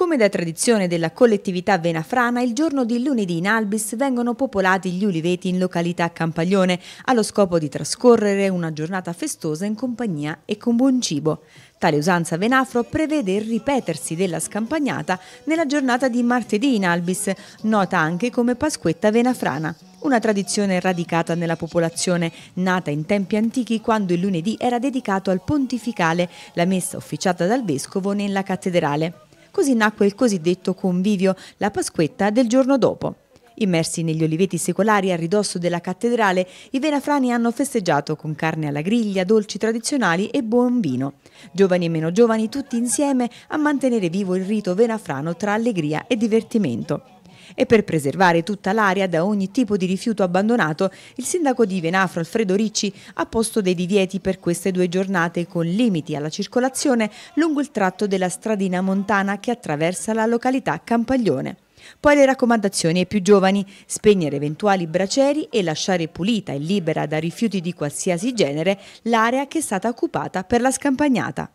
Come da tradizione della collettività venafrana, il giorno di lunedì in Albis vengono popolati gli uliveti in località Campaglione, allo scopo di trascorrere una giornata festosa in compagnia e con buon cibo. Tale usanza venafro prevede il ripetersi della scampagnata nella giornata di martedì in Albis, nota anche come Pasquetta venafrana. Una tradizione radicata nella popolazione, nata in tempi antichi quando il lunedì era dedicato al pontificale, la messa officiata dal vescovo nella cattedrale. Così nacque il cosiddetto convivio, la Pasquetta del giorno dopo. Immersi negli oliveti secolari a ridosso della cattedrale, i venafrani hanno festeggiato con carne alla griglia, dolci tradizionali e buon vino. Giovani e meno giovani tutti insieme a mantenere vivo il rito venafrano tra allegria e divertimento e per preservare tutta l'area da ogni tipo di rifiuto abbandonato, il sindaco di Venafro Alfredo Ricci ha posto dei divieti per queste due giornate con limiti alla circolazione lungo il tratto della stradina montana che attraversa la località Campaglione. Poi le raccomandazioni ai più giovani, spegnere eventuali braceri e lasciare pulita e libera da rifiuti di qualsiasi genere l'area che è stata occupata per la scampagnata.